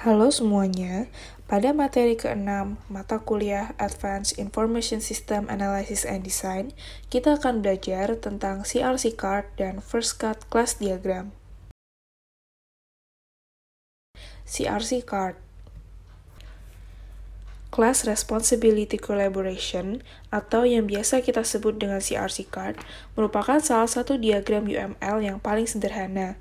Halo semuanya, pada materi ke-6, mata kuliah Advanced Information System Analysis and Design, kita akan belajar tentang CRC Card dan First Cut Class Diagram. CRC Card Class Responsibility Collaboration atau yang biasa kita sebut dengan CRC Card merupakan salah satu diagram UML yang paling sederhana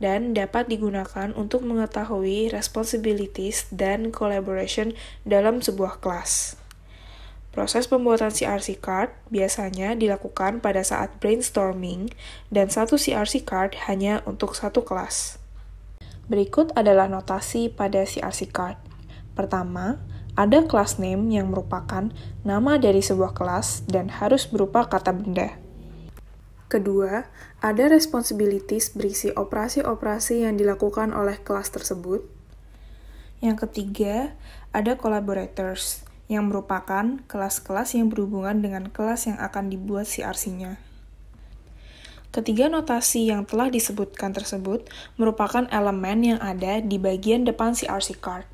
dan dapat digunakan untuk mengetahui responsibilities dan collaboration dalam sebuah kelas. Proses pembuatan CRC card biasanya dilakukan pada saat brainstorming dan satu CRC card hanya untuk satu kelas. Berikut adalah notasi pada CRC card. Pertama, ada class name yang merupakan nama dari sebuah kelas dan harus berupa kata benda. Kedua, ada responsibilities berisi operasi-operasi yang dilakukan oleh kelas tersebut. Yang ketiga, ada collaborators, yang merupakan kelas-kelas yang berhubungan dengan kelas yang akan dibuat CRC-nya. Ketiga notasi yang telah disebutkan tersebut merupakan elemen yang ada di bagian depan CRC card.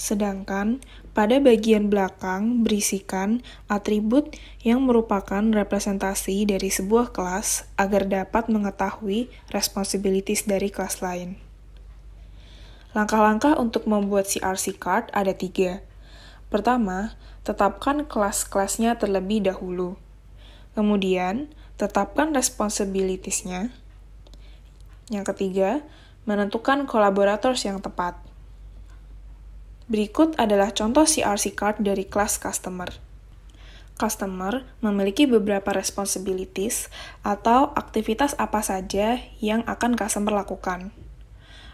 Sedangkan pada bagian belakang berisikan atribut yang merupakan representasi dari sebuah kelas agar dapat mengetahui responsibilities dari kelas lain. Langkah-langkah untuk membuat CRC card ada tiga. Pertama, tetapkan kelas-kelasnya terlebih dahulu. Kemudian, tetapkan responsibilities Yang ketiga, menentukan kolaborators yang tepat. Berikut adalah contoh CRC card dari kelas customer. Customer memiliki beberapa responsibilities atau aktivitas apa saja yang akan customer lakukan.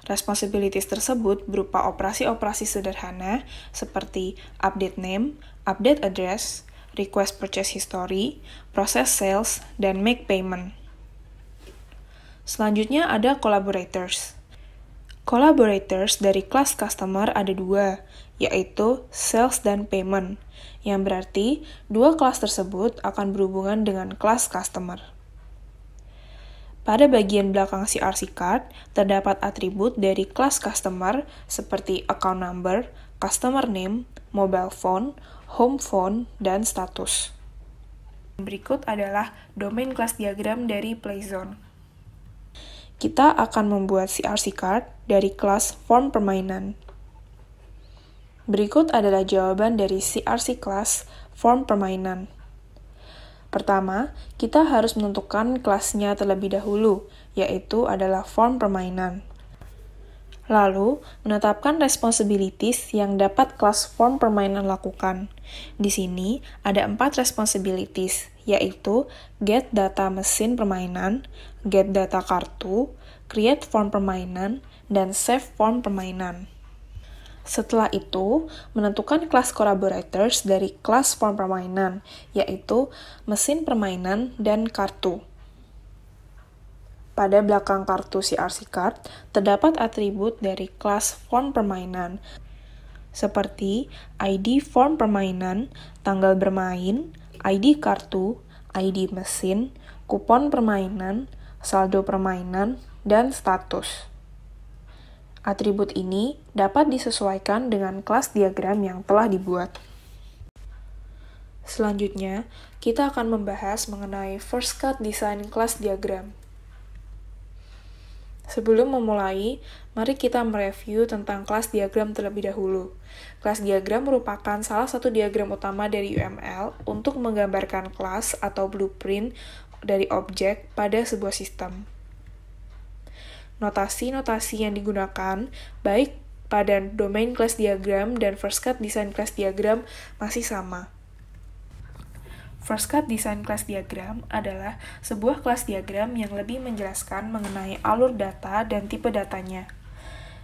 Responsibilities tersebut berupa operasi-operasi sederhana seperti update name, update address, request purchase history, proses sales, dan make payment. Selanjutnya ada collaborators. Collaborators dari kelas customer ada dua, yaitu sales dan payment, yang berarti dua kelas tersebut akan berhubungan dengan kelas customer. Pada bagian belakang CRC card, terdapat atribut dari kelas customer seperti account number, customer name, mobile phone, home phone, dan status. Berikut adalah domain kelas diagram dari Playzone kita akan membuat CRC card dari kelas form permainan. Berikut adalah jawaban dari CRC kelas form permainan. Pertama, kita harus menentukan kelasnya terlebih dahulu, yaitu adalah form permainan. Lalu, menetapkan responsibilities yang dapat kelas form permainan lakukan. Di sini, ada empat responsibilities, yaitu get data mesin permainan, get data kartu, create form permainan, dan save form permainan. Setelah itu, menentukan kelas collaborators dari kelas form permainan, yaitu mesin permainan dan kartu. Pada belakang kartu CRC card, terdapat atribut dari kelas form permainan, seperti ID form permainan, tanggal bermain, ID kartu, ID mesin, kupon permainan, saldo permainan, dan status. Atribut ini dapat disesuaikan dengan kelas diagram yang telah dibuat. Selanjutnya, kita akan membahas mengenai first cut design class diagram. Sebelum memulai, mari kita mereview tentang kelas diagram terlebih dahulu. Kelas diagram merupakan salah satu diagram utama dari UML untuk menggambarkan kelas atau blueprint dari objek pada sebuah sistem. Notasi-notasi yang digunakan, baik pada domain kelas diagram dan first cut design kelas diagram, masih sama First Cut Design Class Diagram adalah sebuah kelas diagram yang lebih menjelaskan mengenai alur data dan tipe datanya.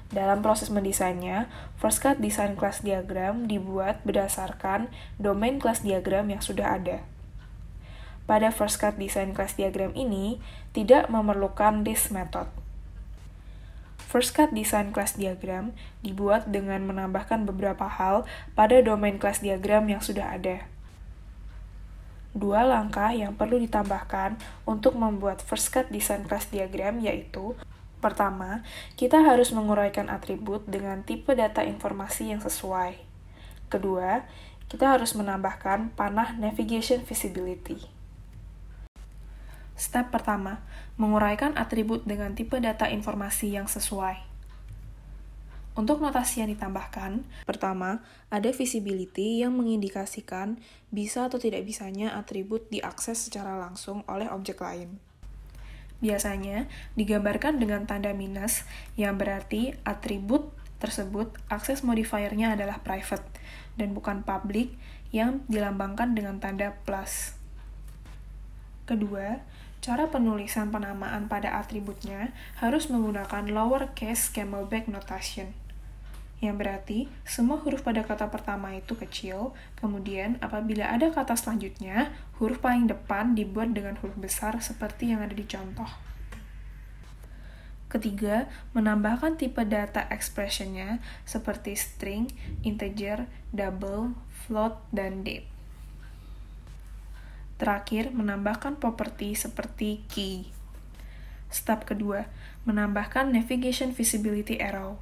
Dalam proses mendesainnya, First Cut Design Class Diagram dibuat berdasarkan domain kelas diagram yang sudah ada. Pada First Cut Design Class Diagram ini, tidak memerlukan this method. First Cut Design Class Diagram dibuat dengan menambahkan beberapa hal pada domain kelas diagram yang sudah ada. Dua langkah yang perlu ditambahkan untuk membuat first cut design class diagram yaitu Pertama, kita harus menguraikan atribut dengan tipe data informasi yang sesuai. Kedua, kita harus menambahkan panah navigation visibility. Step pertama, menguraikan atribut dengan tipe data informasi yang sesuai. Untuk notasi yang ditambahkan, pertama, ada visibility yang mengindikasikan bisa atau tidak bisanya atribut diakses secara langsung oleh objek lain. Biasanya digambarkan dengan tanda minus yang berarti atribut tersebut akses modifiernya adalah private dan bukan public yang dilambangkan dengan tanda plus. Kedua, cara penulisan penamaan pada atributnya harus menggunakan lowercase camelback notation yang berarti semua huruf pada kata pertama itu kecil, kemudian apabila ada kata selanjutnya, huruf paling depan dibuat dengan huruf besar seperti yang ada di contoh. Ketiga, menambahkan tipe data expressionnya seperti string, integer, double, float, dan date. Terakhir, menambahkan properti seperti key. Step kedua, menambahkan navigation visibility arrow.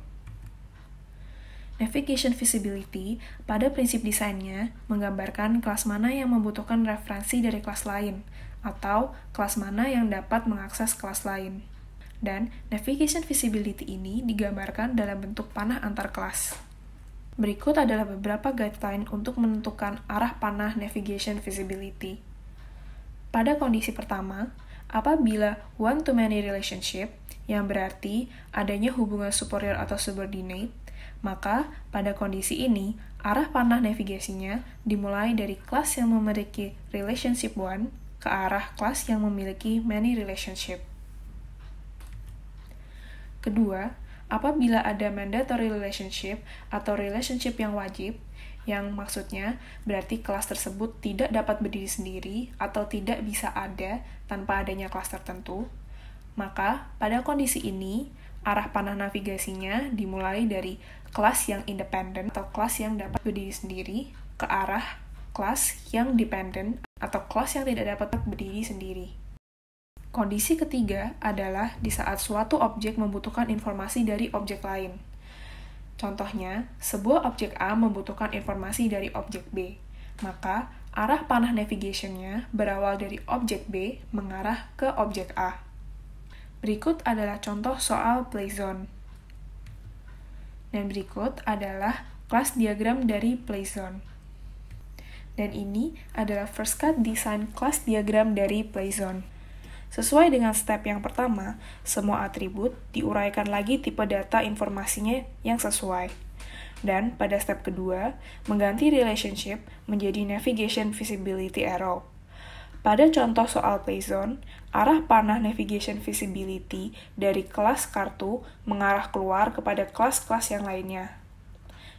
Navigation Visibility pada prinsip desainnya menggambarkan kelas mana yang membutuhkan referensi dari kelas lain, atau kelas mana yang dapat mengakses kelas lain. Dan Navigation Visibility ini digambarkan dalam bentuk panah antar kelas. Berikut adalah beberapa guideline untuk menentukan arah panah Navigation Visibility. Pada kondisi pertama, apabila one-to-many relationship, yang berarti adanya hubungan superior atau subordinate, maka, pada kondisi ini, arah panah navigasinya dimulai dari kelas yang memiliki relationship one ke arah kelas yang memiliki many relationship. Kedua, apabila ada mandatory relationship atau relationship yang wajib, yang maksudnya berarti kelas tersebut tidak dapat berdiri sendiri atau tidak bisa ada tanpa adanya kelas tertentu, maka pada kondisi ini, arah panah navigasinya dimulai dari kelas yang independen atau kelas yang dapat berdiri sendiri ke arah kelas yang dependen atau kelas yang tidak dapat berdiri sendiri. Kondisi ketiga adalah di saat suatu objek membutuhkan informasi dari objek lain. Contohnya, sebuah objek A membutuhkan informasi dari objek B. Maka, arah panah navigationnya berawal dari objek B mengarah ke objek A. Berikut adalah contoh soal play zone. Dan berikut adalah kelas diagram dari Playzone. Dan ini adalah first cut design kelas diagram dari Playzone. Sesuai dengan step yang pertama, semua atribut diuraikan lagi tipe data informasinya yang sesuai. Dan pada step kedua, mengganti relationship menjadi navigation visibility arrow. Pada contoh soal playzone, Arah panah navigation visibility dari kelas kartu mengarah keluar kepada kelas-kelas yang lainnya.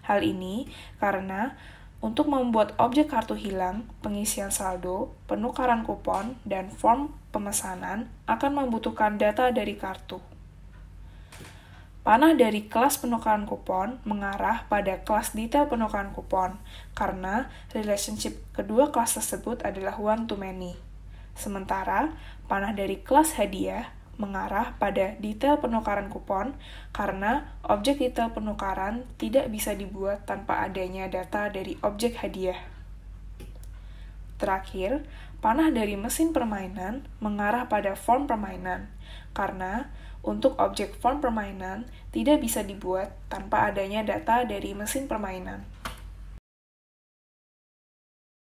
Hal ini karena untuk membuat objek kartu hilang, pengisian saldo, penukaran kupon, dan form pemesanan akan membutuhkan data dari kartu. Panah dari kelas penukaran kupon mengarah pada kelas detail penukaran kupon karena relationship kedua kelas tersebut adalah one to many. Sementara, panah dari kelas hadiah mengarah pada detail penukaran kupon karena objek detail penukaran tidak bisa dibuat tanpa adanya data dari objek hadiah. Terakhir, panah dari mesin permainan mengarah pada form permainan, karena untuk objek form permainan tidak bisa dibuat tanpa adanya data dari mesin permainan.